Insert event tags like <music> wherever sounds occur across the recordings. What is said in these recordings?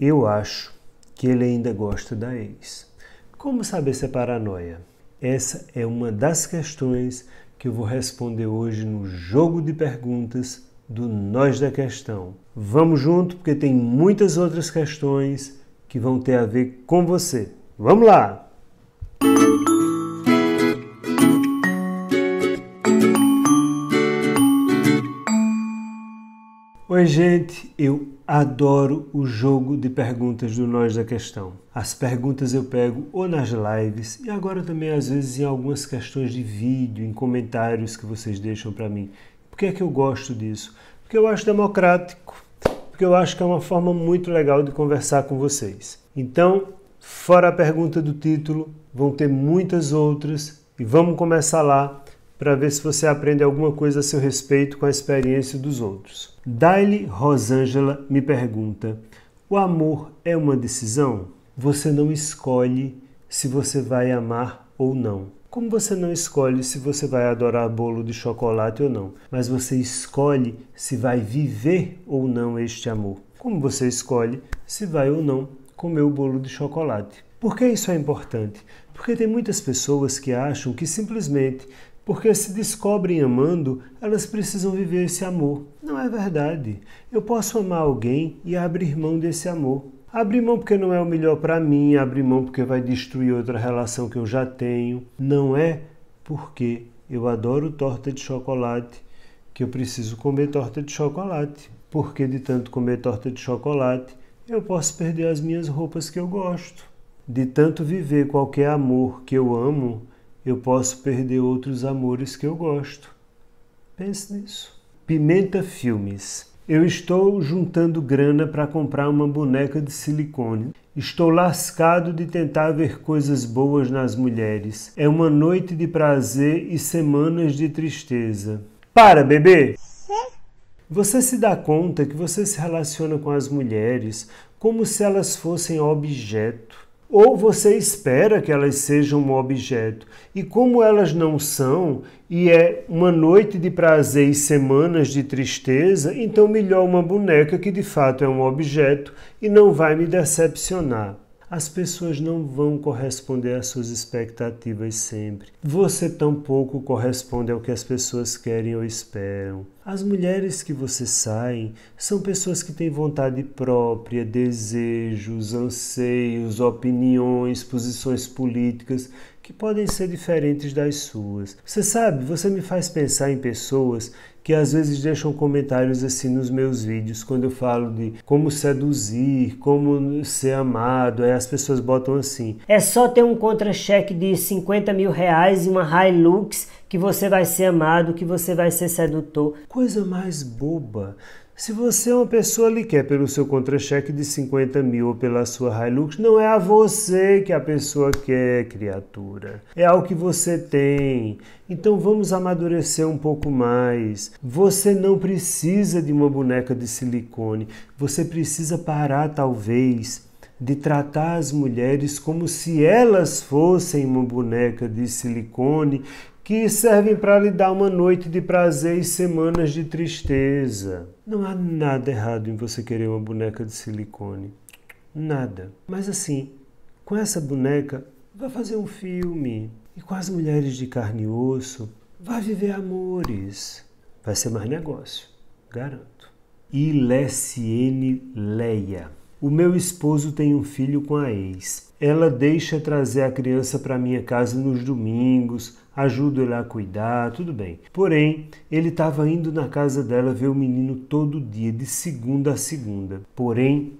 Eu acho que ele ainda gosta da ex. Como saber se é paranoia? Essa é uma das questões que eu vou responder hoje no jogo de perguntas do Nós da Questão. Vamos junto porque tem muitas outras questões que vão ter a ver com você. Vamos lá! Oi, gente, eu Adoro o jogo de perguntas do Nós da Questão. As perguntas eu pego ou nas lives e agora também às vezes em algumas questões de vídeo, em comentários que vocês deixam para mim. Por que é que eu gosto disso? Porque eu acho democrático, porque eu acho que é uma forma muito legal de conversar com vocês. Então, fora a pergunta do título, vão ter muitas outras e vamos começar lá para ver se você aprende alguma coisa a seu respeito com a experiência dos outros. Daily Rosângela me pergunta: O amor é uma decisão? Você não escolhe se você vai amar ou não. Como você não escolhe se você vai adorar bolo de chocolate ou não, mas você escolhe se vai viver ou não este amor. Como você escolhe se vai ou não comer o bolo de chocolate. Por que isso é importante? Porque tem muitas pessoas que acham que simplesmente porque se descobrem amando, elas precisam viver esse amor. Não é verdade. Eu posso amar alguém e abrir mão desse amor. Abrir mão porque não é o melhor para mim, abrir mão porque vai destruir outra relação que eu já tenho. Não é porque eu adoro torta de chocolate que eu preciso comer torta de chocolate. Porque de tanto comer torta de chocolate, eu posso perder as minhas roupas que eu gosto. De tanto viver qualquer amor que eu amo, eu posso perder outros amores que eu gosto. Pense nisso. Pimenta Filmes. Eu estou juntando grana para comprar uma boneca de silicone. Estou lascado de tentar ver coisas boas nas mulheres. É uma noite de prazer e semanas de tristeza. Para, bebê! Você se dá conta que você se relaciona com as mulheres como se elas fossem objeto ou você espera que elas sejam um objeto. E como elas não são, e é uma noite de prazer e semanas de tristeza, então melhor uma boneca que de fato é um objeto e não vai me decepcionar as pessoas não vão corresponder às suas expectativas sempre. Você tampouco corresponde ao que as pessoas querem ou esperam. As mulheres que você saem são pessoas que têm vontade própria, desejos, anseios, opiniões, posições políticas que podem ser diferentes das suas. Você sabe, você me faz pensar em pessoas que às vezes deixam comentários assim nos meus vídeos, quando eu falo de como seduzir, como ser amado, aí as pessoas botam assim. É só ter um contra-cheque de 50 mil reais e uma Hilux que você vai ser amado, que você vai ser sedutor. Coisa mais boba. Se você é uma pessoa que quer é pelo seu contra-cheque de 50 mil ou pela sua Hilux, não é a você que a pessoa quer, criatura. É ao que você tem. Então vamos amadurecer um pouco mais. Você não precisa de uma boneca de silicone. Você precisa parar, talvez, de tratar as mulheres como se elas fossem uma boneca de silicone que servem para lhe dar uma noite de prazer e semanas de tristeza. Não há nada errado em você querer uma boneca de silicone. Nada. Mas assim, com essa boneca, vá fazer um filme. E com as mulheres de carne e osso, vá viver amores. Vai ser mais negócio, garanto. Ilessiene Leia. O meu esposo tem um filho com a ex. Ela deixa trazer a criança para minha casa nos domingos, ajudo ela a cuidar, tudo bem. Porém, ele estava indo na casa dela ver o menino todo dia, de segunda a segunda. Porém,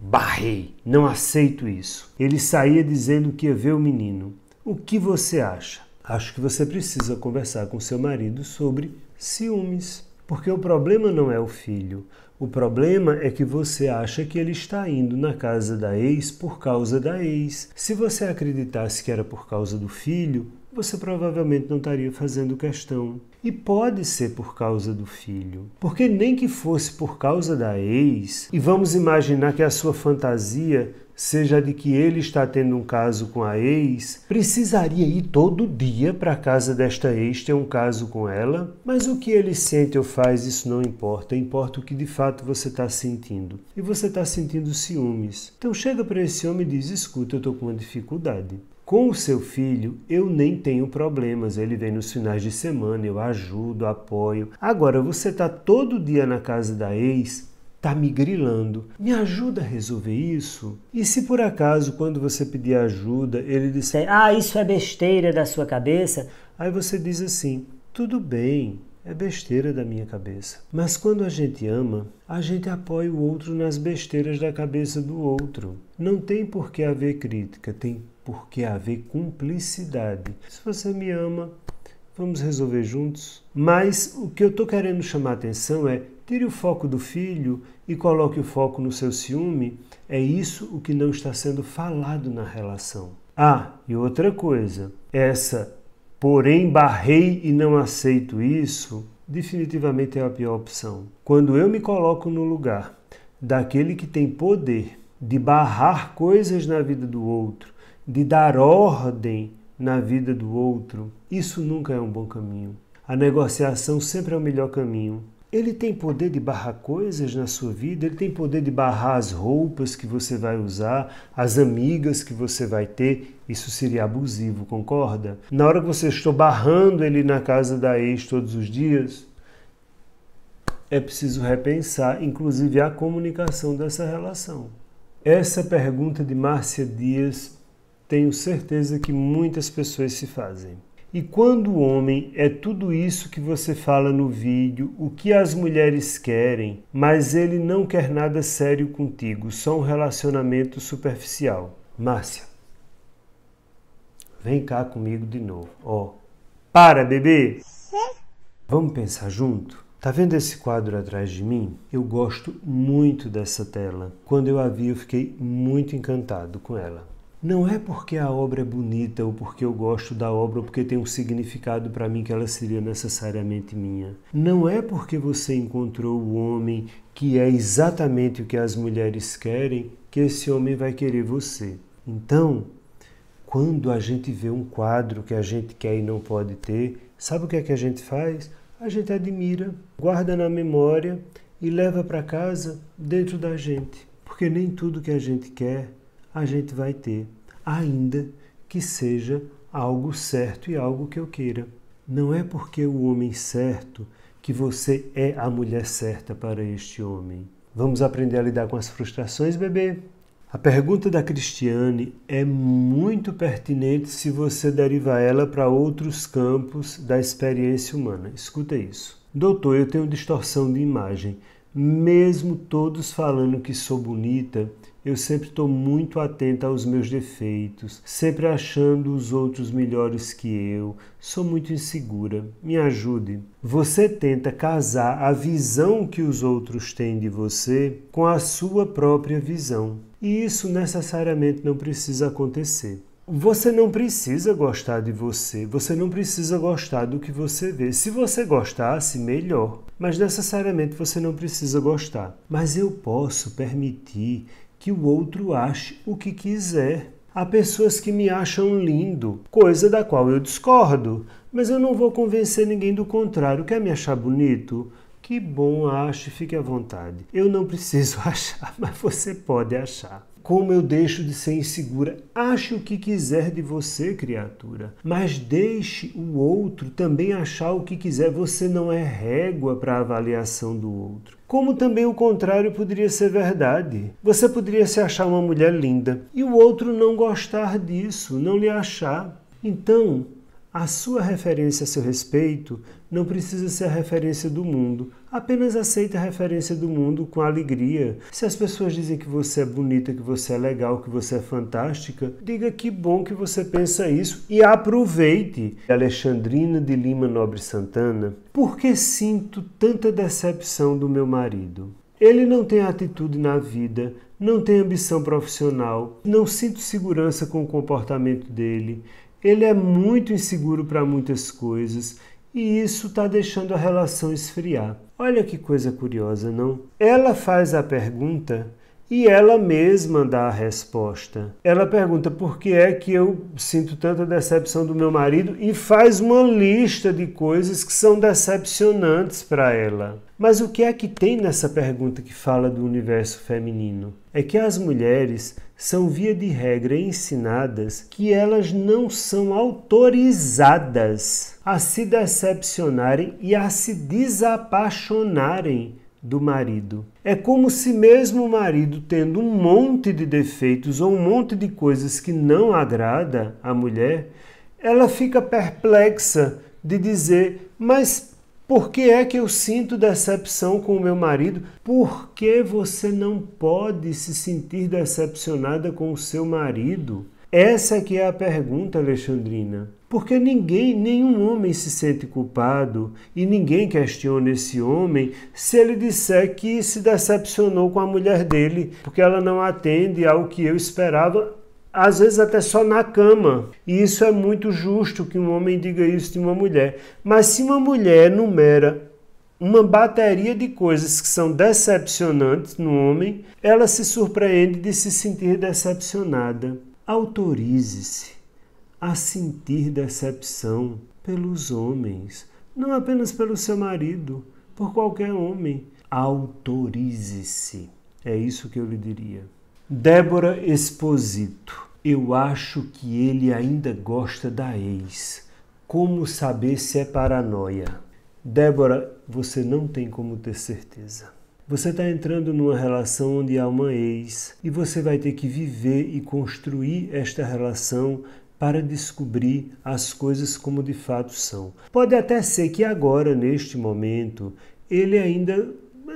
barrei, não aceito isso. Ele saía dizendo que ia ver o menino. O que você acha? Acho que você precisa conversar com seu marido sobre ciúmes. Porque o problema não é o filho, o problema é que você acha que ele está indo na casa da ex por causa da ex. Se você acreditasse que era por causa do filho, você provavelmente não estaria fazendo questão. E pode ser por causa do filho, porque nem que fosse por causa da ex, e vamos imaginar que a sua fantasia seja de que ele está tendo um caso com a ex, precisaria ir todo dia para a casa desta ex ter um caso com ela? Mas o que ele sente ou faz, isso não importa. Importa o que de fato você está sentindo. E você está sentindo ciúmes. Então chega para esse homem e diz: escuta, eu estou com uma dificuldade. Com o seu filho, eu nem tenho problemas. Ele vem nos finais de semana, eu ajudo, apoio. Agora, você está todo dia na casa da ex, está me grilando. Me ajuda a resolver isso? E se por acaso, quando você pedir ajuda, ele disser, ah, isso é besteira da sua cabeça? Aí você diz assim, tudo bem, é besteira da minha cabeça. Mas quando a gente ama, a gente apoia o outro nas besteiras da cabeça do outro. Não tem por que haver crítica, tem porque haver cumplicidade. Se você me ama, vamos resolver juntos. Mas o que eu estou querendo chamar a atenção é tire o foco do filho e coloque o foco no seu ciúme. É isso o que não está sendo falado na relação. Ah, e outra coisa, essa porém barrei e não aceito isso, definitivamente é a pior opção. Quando eu me coloco no lugar daquele que tem poder de barrar coisas na vida do outro, de dar ordem na vida do outro, isso nunca é um bom caminho. A negociação sempre é o melhor caminho. Ele tem poder de barrar coisas na sua vida, ele tem poder de barrar as roupas que você vai usar, as amigas que você vai ter. Isso seria abusivo, concorda? Na hora que você estou barrando ele na casa da ex todos os dias, é preciso repensar, inclusive, a comunicação dessa relação. Essa pergunta de Márcia Dias tenho certeza que muitas pessoas se fazem. E quando o homem é tudo isso que você fala no vídeo, o que as mulheres querem, mas ele não quer nada sério contigo, só um relacionamento superficial. Márcia, vem cá comigo de novo. Ó, oh, para, bebê! Vamos pensar junto? Tá vendo esse quadro atrás de mim? Eu gosto muito dessa tela. Quando eu a vi, eu fiquei muito encantado com ela não é porque a obra é bonita ou porque eu gosto da obra ou porque tem um significado para mim que ela seria necessariamente minha. Não é porque você encontrou o homem que é exatamente o que as mulheres querem que esse homem vai querer você. Então, quando a gente vê um quadro que a gente quer e não pode ter, sabe o que é que a gente faz? A gente admira, guarda na memória e leva para casa dentro da gente. Porque nem tudo que a gente quer a gente vai ter, ainda que seja algo certo e algo que eu queira. Não é porque o homem certo que você é a mulher certa para este homem. Vamos aprender a lidar com as frustrações, bebê? A pergunta da Cristiane é muito pertinente se você deriva ela para outros campos da experiência humana. Escuta isso. Doutor, eu tenho distorção de imagem. Mesmo todos falando que sou bonita, eu sempre estou muito atenta aos meus defeitos, sempre achando os outros melhores que eu. Sou muito insegura. Me ajude. Você tenta casar a visão que os outros têm de você com a sua própria visão. E isso necessariamente não precisa acontecer. Você não precisa gostar de você, você não precisa gostar do que você vê. Se você gostasse, melhor, mas necessariamente você não precisa gostar. Mas eu posso permitir que o outro ache o que quiser. Há pessoas que me acham lindo, coisa da qual eu discordo, mas eu não vou convencer ninguém do contrário. Quer me achar bonito? Que bom, ache, fique à vontade. Eu não preciso <laughs> achar, mas você pode achar. Como eu deixo de ser insegura? Ache o que quiser de você, criatura, mas deixe o outro também achar o que quiser. Você não é régua para a avaliação do outro. Como também o contrário poderia ser verdade. Você poderia se achar uma mulher linda e o outro não gostar disso, não lhe achar. Então, a sua referência a seu respeito não precisa ser a referência do mundo. Apenas aceite a referência do mundo com alegria. Se as pessoas dizem que você é bonita, que você é legal, que você é fantástica, diga que bom que você pensa isso e aproveite. Alexandrina de Lima Nobre Santana, por que sinto tanta decepção do meu marido? Ele não tem atitude na vida, não tem ambição profissional, não sinto segurança com o comportamento dele ele é muito inseguro para muitas coisas e isso está deixando a relação esfriar. Olha que coisa curiosa, não? Ela faz a pergunta e ela mesma dá a resposta. Ela pergunta por que é que eu sinto tanta decepção do meu marido e faz uma lista de coisas que são decepcionantes para ela. Mas o que é que tem nessa pergunta que fala do universo feminino? É que as mulheres são, via de regra, ensinadas que elas não são autorizadas a se decepcionarem e a se desapaixonarem do marido. É como se mesmo o marido tendo um monte de defeitos ou um monte de coisas que não agrada à mulher, ela fica perplexa de dizer: "Mas por que é que eu sinto decepção com o meu marido? Por que você não pode se sentir decepcionada com o seu marido? Essa que é a pergunta, Alexandrina. Porque ninguém, nenhum homem se sente culpado e ninguém questiona esse homem se ele disser que se decepcionou com a mulher dele, porque ela não atende ao que eu esperava às vezes até só na cama. E isso é muito justo que um homem diga isso de uma mulher. Mas se uma mulher numera uma bateria de coisas que são decepcionantes no homem, ela se surpreende de se sentir decepcionada. Autorize-se a sentir decepção pelos homens, não apenas pelo seu marido, por qualquer homem. Autorize-se. É isso que eu lhe diria. Débora Esposito. Eu acho que ele ainda gosta da ex. Como saber se é paranoia? Débora, você não tem como ter certeza. Você está entrando numa relação onde há uma ex e você vai ter que viver e construir esta relação para descobrir as coisas como de fato são. Pode até ser que agora, neste momento, ele ainda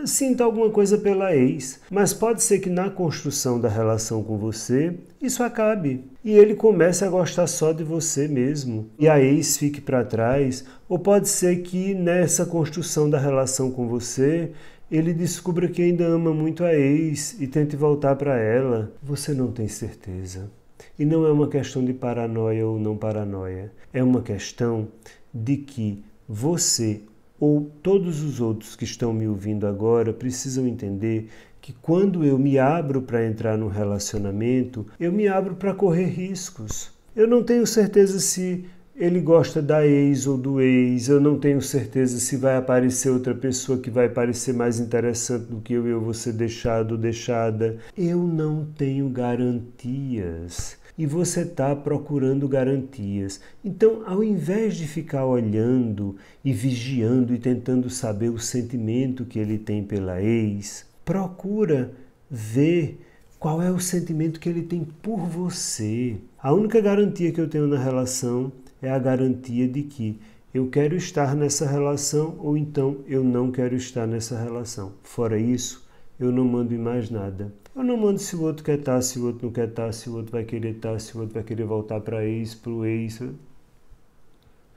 sinta alguma coisa pela ex, mas pode ser que na construção da relação com você isso acabe e ele comece a gostar só de você mesmo e a ex fique para trás, ou pode ser que nessa construção da relação com você ele descubra que ainda ama muito a ex e tente voltar para ela. Você não tem certeza. E não é uma questão de paranoia ou não paranoia, é uma questão de que você ou todos os outros que estão me ouvindo agora precisam entender que quando eu me abro para entrar num relacionamento, eu me abro para correr riscos. Eu não tenho certeza se ele gosta da ex ou do ex, eu não tenho certeza se vai aparecer outra pessoa que vai parecer mais interessante do que eu e eu vou ser deixado ou deixada. Eu não tenho garantias e você está procurando garantias. Então, ao invés de ficar olhando e vigiando e tentando saber o sentimento que ele tem pela ex, procura ver qual é o sentimento que ele tem por você. A única garantia que eu tenho na relação é a garantia de que eu quero estar nessa relação ou então eu não quero estar nessa relação. Fora isso, eu não mando em mais nada. Eu não mando se o outro quer estar, tá, se o outro não quer estar, tá, se o outro vai querer estar, tá, se o outro vai querer voltar para isso, para o ex.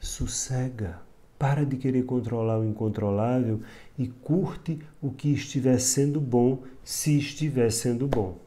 Sossega. Para de querer controlar o incontrolável e curte o que estiver sendo bom, se estiver sendo bom.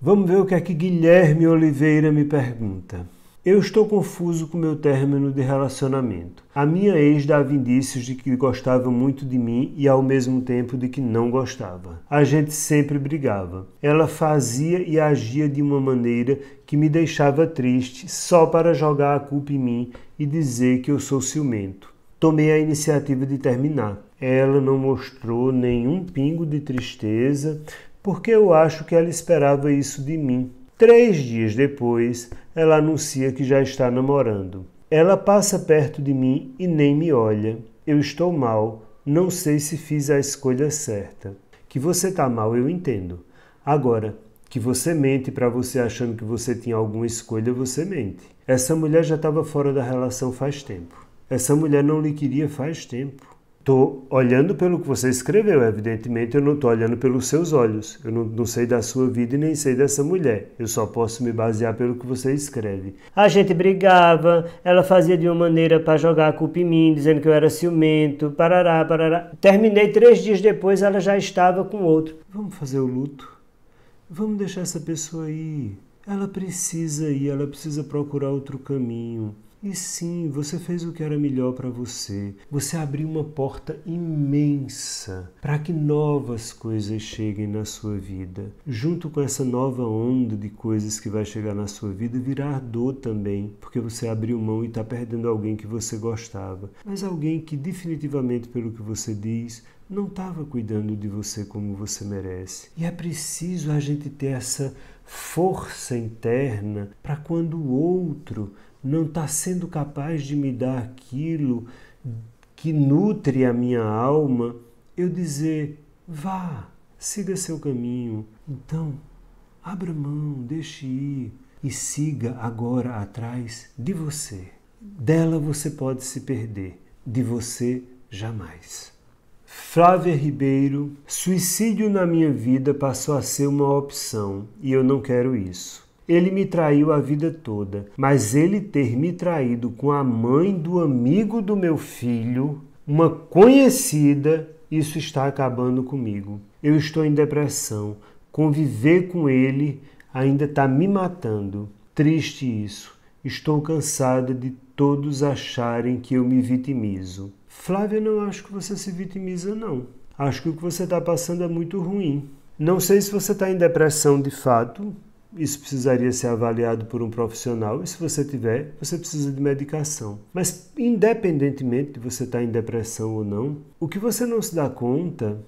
Vamos ver o que é que Guilherme Oliveira me pergunta. Eu estou confuso com meu término de relacionamento. A minha ex dava indícios de que gostava muito de mim e ao mesmo tempo de que não gostava. A gente sempre brigava. Ela fazia e agia de uma maneira que me deixava triste só para jogar a culpa em mim e dizer que eu sou ciumento. Tomei a iniciativa de terminar. Ela não mostrou nenhum pingo de tristeza, porque eu acho que ela esperava isso de mim. Três dias depois, ela anuncia que já está namorando. Ela passa perto de mim e nem me olha. Eu estou mal, não sei se fiz a escolha certa. Que você está mal, eu entendo. Agora, que você mente para você achando que você tinha alguma escolha, você mente. Essa mulher já estava fora da relação faz tempo. Essa mulher não lhe queria faz tempo. Estou olhando pelo que você escreveu, evidentemente eu não estou olhando pelos seus olhos. Eu não, não, sei da sua vida e nem sei dessa mulher. Eu só posso me basear pelo que você escreve. A gente brigava, ela fazia de uma maneira para jogar a culpa em mim, dizendo que eu era ciumento, parará, parará. Terminei três dias depois, ela já estava com outro. Vamos fazer o luto? Vamos deixar essa pessoa aí. Ela precisa ir, ela precisa procurar outro caminho. E sim, você fez o que era melhor para você. Você abriu uma porta imensa para que novas coisas cheguem na sua vida. Junto com essa nova onda de coisas que vai chegar na sua vida, virá dor também, porque você abriu mão e está perdendo alguém que você gostava, mas alguém que definitivamente, pelo que você diz, não estava cuidando de você como você merece. E é preciso a gente ter essa força interna para quando o outro não está sendo capaz de me dar aquilo que nutre a minha alma, eu dizer: vá, siga seu caminho. Então, abra mão, deixe ir e siga agora atrás de você. Dela você pode se perder, de você jamais. Flávia Ribeiro, suicídio na minha vida passou a ser uma opção e eu não quero isso. Ele me traiu a vida toda, mas ele ter me traído com a mãe do amigo do meu filho, uma conhecida, isso está acabando comigo. Eu estou em depressão. Conviver com ele ainda está me matando. Triste isso. Estou cansada de todos acharem que eu me vitimizo. Flávia, não acho que você se vitimiza, não. Acho que o que você está passando é muito ruim. Não sei se você está em depressão de fato, isso precisaria ser avaliado por um profissional e, se você tiver, você precisa de medicação. Mas, independentemente de você estar tá em depressão ou não, o que você não se dá conta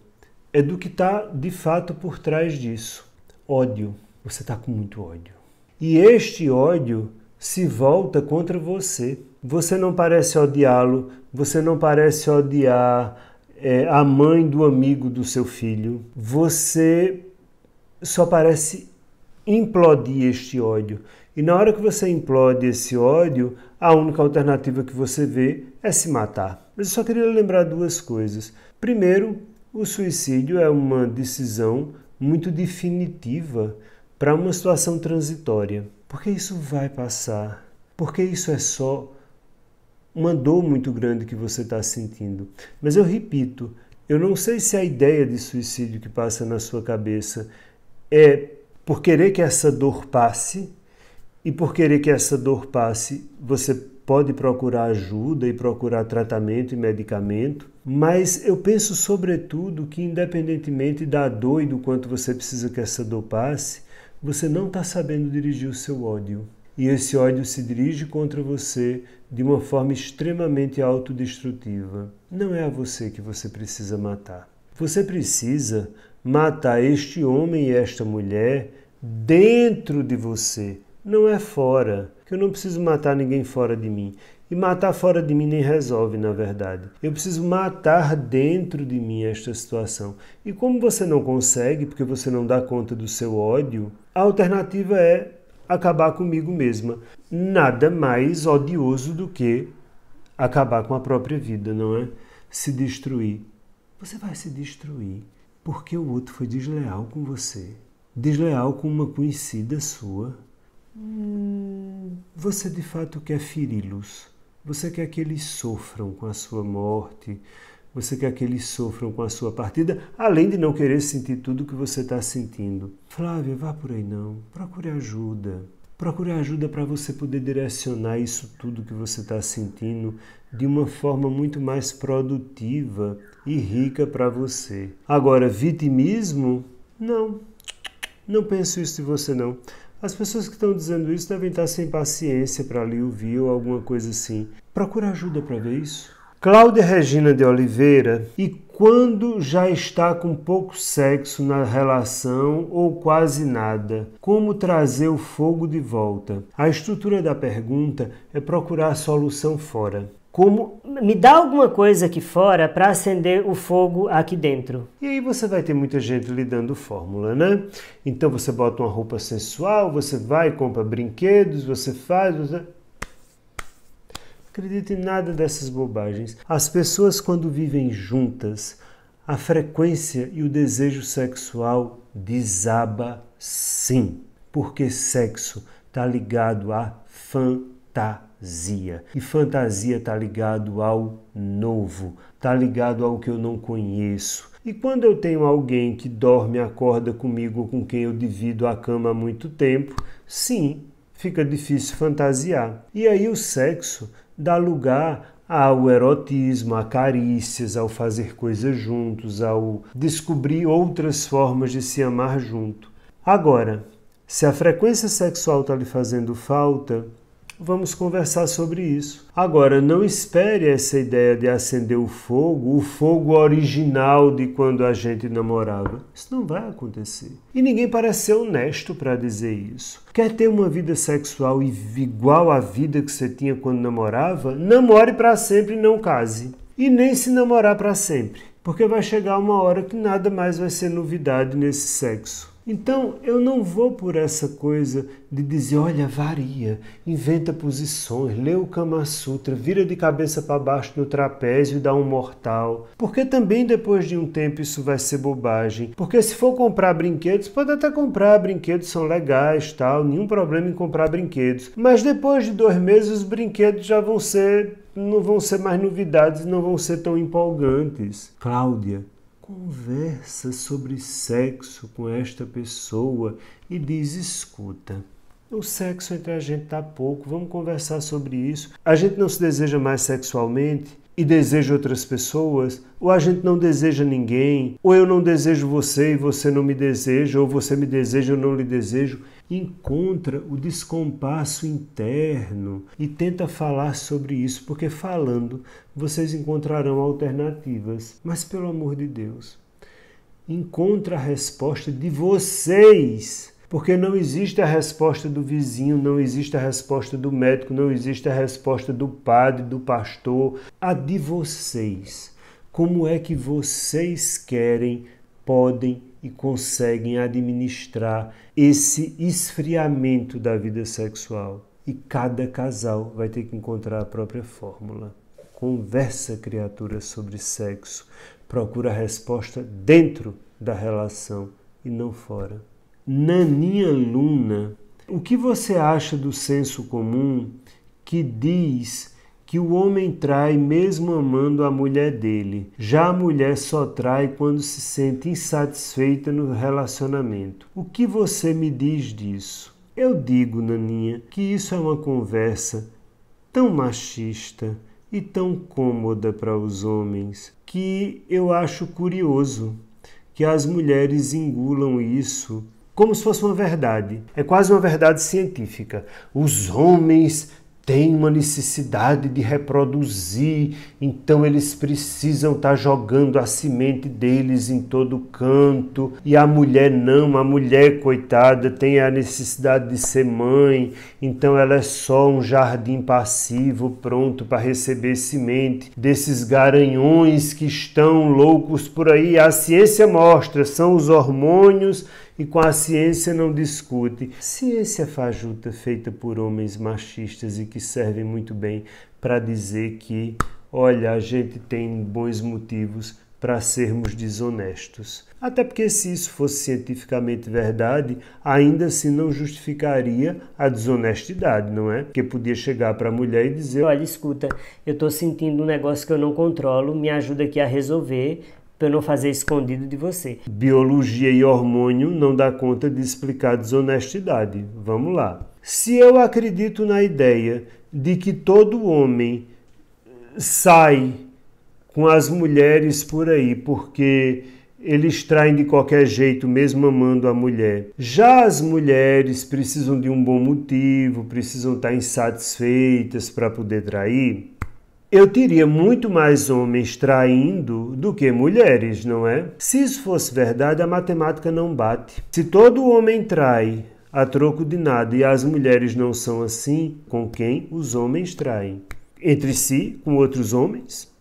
é do que está de fato por trás disso: ódio. Você está com muito ódio. E este ódio se volta contra você. Você não parece odiá-lo, você não parece odiar é, a mãe do amigo do seu filho, você só parece implodir este ódio. E na hora que você implode esse ódio, a única alternativa que você vê é se matar. Mas eu só queria lembrar duas coisas. Primeiro, o suicídio é uma decisão muito definitiva para uma situação transitória, porque isso vai passar, porque isso é só uma dor muito grande que você está sentindo. Mas eu repito, eu não sei se a ideia de suicídio que passa na sua cabeça é por querer que essa dor passe, e por querer que essa dor passe, você pode procurar ajuda e procurar tratamento e medicamento, mas eu penso sobretudo que independentemente da dor e do quanto você precisa que essa dor passe, você não está sabendo dirigir o seu ódio. E esse ódio se dirige contra você de uma forma extremamente autodestrutiva. Não é a você que você precisa matar. Você precisa matar este homem e esta mulher dentro de você, não é fora. Que eu não preciso matar ninguém fora de mim. E matar fora de mim nem resolve, na verdade. Eu preciso matar dentro de mim esta situação. E como você não consegue, porque você não dá conta do seu ódio, a alternativa é acabar comigo mesma. Nada mais odioso do que acabar com a própria vida, não é? Se destruir. Você vai se destruir porque o outro foi desleal com você, desleal com uma conhecida sua. Hum. Você de fato quer feri-los. Você quer que eles sofram com a sua morte. Você quer que eles sofram com a sua partida, além de não querer sentir tudo o que você está sentindo. Flávia, vá por aí não. Procure ajuda. Procure ajuda para você poder direcionar isso tudo que você está sentindo de uma forma muito mais produtiva e rica para você. Agora, vitimismo? Não. Não penso isso de você não. As pessoas que estão dizendo isso devem estar sem paciência para lhe ouvir ou alguma coisa assim. Procura ajuda para ver isso. Cláudia Regina de Oliveira, e quando já está com pouco sexo na relação ou quase nada? Como trazer o fogo de volta? A estrutura da pergunta é procurar a solução fora como me dá alguma coisa aqui fora para acender o fogo aqui dentro. E aí você vai ter muita gente lidando fórmula, né? Então você bota uma roupa sensual, você vai compra brinquedos, você faz, você Acredite em nada dessas bobagens. As pessoas quando vivem juntas, a frequência e o desejo sexual desaba sim, porque sexo está ligado a fantasia fantasia. E fantasia está ligado ao novo, está ligado ao que eu não conheço. E quando eu tenho alguém que dorme, acorda comigo, com quem eu divido a cama há muito tempo, sim, fica difícil fantasiar. E aí o sexo dá lugar ao erotismo, a carícias, ao fazer coisas juntos, ao descobrir outras formas de se amar junto. Agora, se a frequência sexual está lhe fazendo falta, Vamos conversar sobre isso. Agora, não espere essa ideia de acender o fogo, o fogo original de quando a gente namorava. Isso não vai acontecer. E ninguém parece ser honesto para dizer isso. Quer ter uma vida sexual igual à vida que você tinha quando namorava? Namore para sempre e não case. E nem se namorar para sempre, porque vai chegar uma hora que nada mais vai ser novidade nesse sexo. Então eu não vou por essa coisa de dizer, olha, varia, inventa posições, lê o Kama Sutra, vira de cabeça para baixo no trapézio e dá um mortal. Porque também depois de um tempo isso vai ser bobagem. Porque se for comprar brinquedos, pode até comprar, brinquedos são legais, tal, nenhum problema em comprar brinquedos. Mas depois de dois meses os brinquedos já vão ser, não vão ser mais novidades, não vão ser tão empolgantes. Cláudia, conversa sobre sexo com esta pessoa e diz: escuta, o sexo entre a gente tá pouco, vamos conversar sobre isso. A gente não se deseja mais sexualmente, e desejo outras pessoas, ou a gente não deseja ninguém, ou eu não desejo você e você não me deseja, ou você me deseja e eu não lhe desejo. Encontra o descompasso interno e tenta falar sobre isso, porque falando vocês encontrarão alternativas. Mas pelo amor de Deus, encontra a resposta de vocês porque não existe a resposta do vizinho, não existe a resposta do médico, não existe a resposta do padre, do pastor, a de vocês. Como é que vocês querem, podem e conseguem administrar esse esfriamento da vida sexual? E cada casal vai ter que encontrar a própria fórmula. Conversa, criatura, sobre sexo. Procura a resposta dentro da relação e não fora. Naninha Luna. O que você acha do senso comum que diz que o homem trai mesmo amando a mulher dele? Já a mulher só trai quando se sente insatisfeita no relacionamento. O que você me diz disso? Eu digo, Naninha, que isso é uma conversa tão machista e tão cômoda para os homens que eu acho curioso que as mulheres engulam isso como se fosse uma verdade. É quase uma verdade científica. Os homens têm uma necessidade de reproduzir, então eles precisam estar tá jogando a semente deles em todo canto. E a mulher não, a mulher, coitada, tem a necessidade de ser mãe, então ela é só um jardim passivo pronto para receber semente desses garanhões que estão loucos por aí. A ciência mostra, são os hormônios e com a ciência não discute. Ciência fajuta feita por homens machistas e que servem muito bem para dizer que, olha, a gente tem bons motivos para sermos desonestos. Até porque, se isso fosse cientificamente verdade, ainda assim não justificaria a desonestidade, não é? Porque podia chegar para a mulher e dizer: Olha, escuta, eu estou sentindo um negócio que eu não controlo, me ajuda aqui a resolver para eu não fazer escondido de você. Biologia e hormônio não dá conta de explicar desonestidade. Vamos lá. Se eu acredito na ideia de que todo homem sai com as mulheres por aí porque eles traem de qualquer jeito, mesmo amando a mulher. Já as mulheres precisam de um bom motivo, precisam estar tá insatisfeitas para poder trair eu teria muito mais homens traindo do que mulheres, não é? Se isso fosse verdade, a matemática não bate. Se todo homem trai a troco de nada e as mulheres não são assim, com quem os homens traem? Entre si, com outros homens?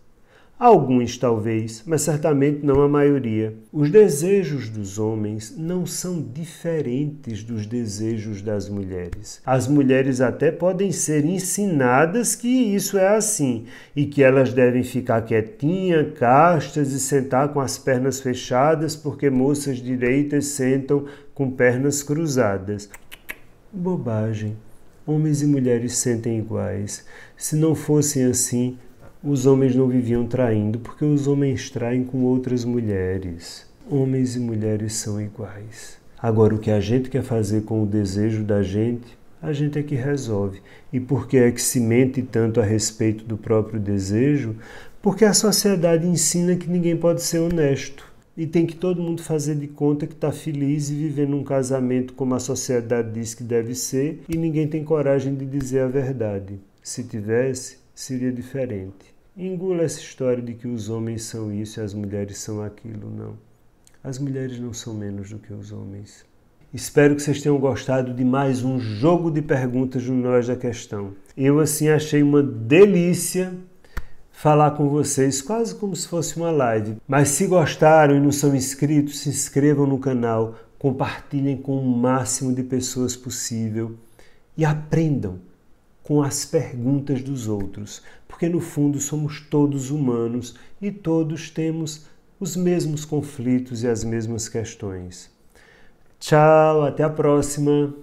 Alguns, talvez, mas certamente não a maioria. Os desejos dos homens não são diferentes dos desejos das mulheres. As mulheres até podem ser ensinadas que isso é assim e que elas devem ficar quietinhas, castas e sentar com as pernas fechadas, porque moças direitas sentam com pernas cruzadas. Bobagem. Homens e mulheres sentem iguais. Se não fossem assim, os homens não viviam traindo, porque os homens traem com outras mulheres. Homens e mulheres são iguais. Agora, o que a gente quer fazer com o desejo da gente, a gente é que resolve. E por que é que se mente tanto a respeito do próprio desejo? Porque a sociedade ensina que ninguém pode ser honesto e tem que todo mundo fazer de conta que está feliz e vivendo um casamento como a sociedade diz que deve ser, e ninguém tem coragem de dizer a verdade. Se tivesse, seria diferente. Engula essa história de que os homens são isso e as mulheres são aquilo, não. As mulheres não são menos do que os homens. Espero que vocês tenham gostado de mais um jogo de perguntas no Nós da Questão. Eu, assim, achei uma delícia falar com vocês, quase como se fosse uma live. Mas se gostaram e não são inscritos, se inscrevam no canal, compartilhem com o máximo de pessoas possível e aprendam com as perguntas dos outros, porque no fundo somos todos humanos e todos temos os mesmos conflitos e as mesmas questões. Tchau, até a próxima!